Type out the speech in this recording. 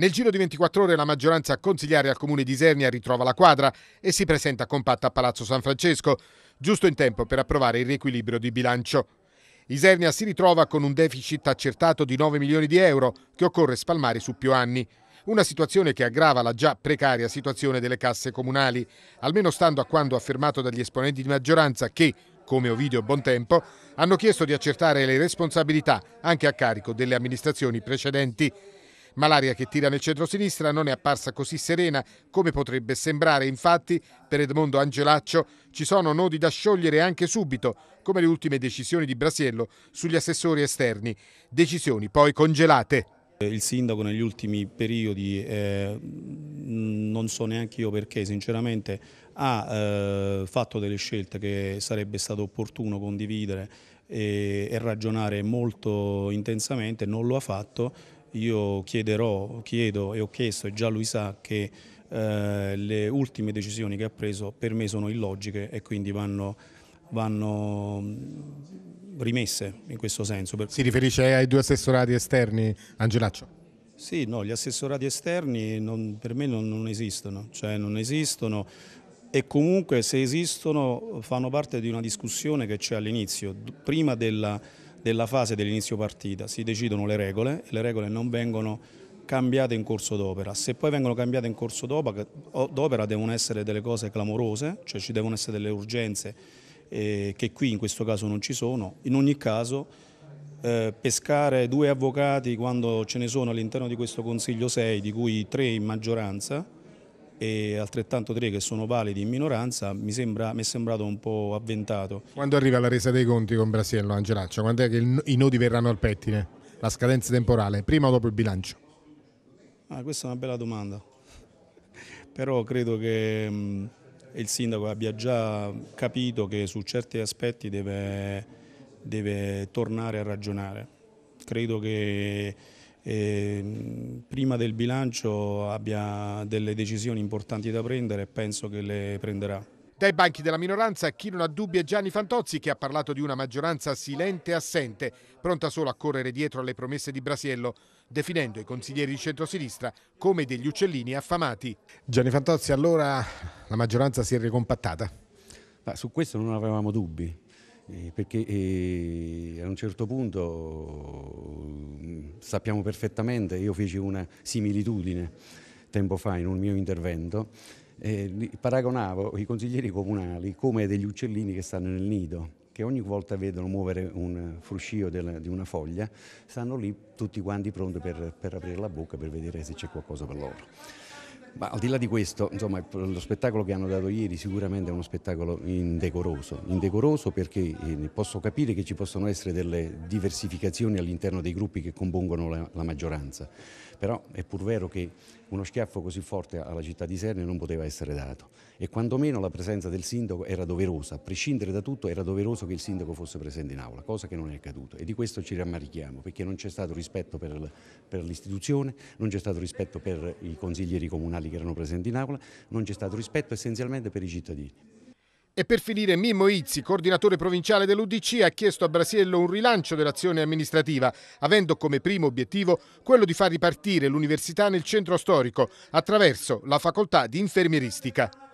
Nel giro di 24 ore la maggioranza consigliare al comune di Isernia ritrova la quadra e si presenta compatta a Palazzo San Francesco, giusto in tempo per approvare il riequilibrio di bilancio. Isernia si ritrova con un deficit accertato di 9 milioni di euro che occorre spalmare su più anni. Una situazione che aggrava la già precaria situazione delle casse comunali, almeno stando a quanto affermato dagli esponenti di maggioranza che, come Ovidio Bontempo, hanno chiesto di accertare le responsabilità anche a carico delle amministrazioni precedenti ma l'area che tira nel centro-sinistra non è apparsa così serena come potrebbe sembrare. Infatti, per Edmondo Angelaccio ci sono nodi da sciogliere anche subito, come le ultime decisioni di Brasiello sugli assessori esterni. Decisioni poi congelate. Il sindaco negli ultimi periodi, eh, non so neanche io perché sinceramente, ha eh, fatto delle scelte che sarebbe stato opportuno condividere e, eh, e ragionare molto intensamente, non lo ha fatto io chiederò, chiedo e ho chiesto e già lui sa che eh, le ultime decisioni che ha preso per me sono illogiche e quindi vanno, vanno mm, rimesse in questo senso. Si riferisce ai due assessorati esterni, Angelaccio? Sì, no, gli assessorati esterni non, per me non, non, esistono, cioè non esistono e comunque se esistono fanno parte di una discussione che c'è all'inizio, prima della della fase dell'inizio partita, si decidono le regole e le regole non vengono cambiate in corso d'opera. Se poi vengono cambiate in corso d'opera devono essere delle cose clamorose, cioè ci devono essere delle urgenze eh, che qui in questo caso non ci sono. In ogni caso eh, pescare due avvocati quando ce ne sono all'interno di questo Consiglio 6, di cui tre in maggioranza, e altrettanto tre che sono validi in minoranza, mi, sembra, mi è sembrato un po' avventato. Quando arriva la resa dei conti con Brasiello, Angelaccio? Quando è che il, i nodi verranno al pettine? La scadenza temporale, prima o dopo il bilancio? Ah, questa è una bella domanda, però credo che mh, il sindaco abbia già capito che su certi aspetti deve, deve tornare a ragionare. Credo che e prima del bilancio abbia delle decisioni importanti da prendere e penso che le prenderà. Dai banchi della minoranza chi non ha dubbi è Gianni Fantozzi che ha parlato di una maggioranza silente e assente, pronta solo a correre dietro alle promesse di Brasiello, definendo i consiglieri di centrosinistra come degli uccellini affamati. Gianni Fantozzi allora la maggioranza si è ricompattata? Ma su questo non avevamo dubbi, eh, perché eh, a un certo punto sappiamo perfettamente, io feci una similitudine tempo fa in un mio intervento, eh, paragonavo i consiglieri comunali come degli uccellini che stanno nel nido che ogni volta vedono muovere un fruscio della, di una foglia, stanno lì tutti quanti pronti per, per aprire la bocca per vedere se c'è qualcosa per loro. Ma al di là di questo, insomma, lo spettacolo che hanno dato ieri sicuramente è uno spettacolo indecoroso, indecoroso perché eh, posso capire che ci possono essere delle diversificazioni all'interno dei gruppi che compongono la, la maggioranza, però è pur vero che uno schiaffo così forte alla città di Serne non poteva essere dato e quantomeno la presenza del sindaco era doverosa, a prescindere da tutto era doveroso che il sindaco fosse presente in aula, cosa che non è accaduta e di questo ci rammarichiamo perché non c'è stato rispetto per, per l'istituzione, non c'è stato rispetto per i consiglieri comunali giornali che erano presenti in aula, non c'è stato rispetto essenzialmente per i cittadini. E per finire Mimmo Izzi, coordinatore provinciale dell'Udc, ha chiesto a Brasiello un rilancio dell'azione amministrativa, avendo come primo obiettivo quello di far ripartire l'università nel centro storico attraverso la facoltà di infermieristica.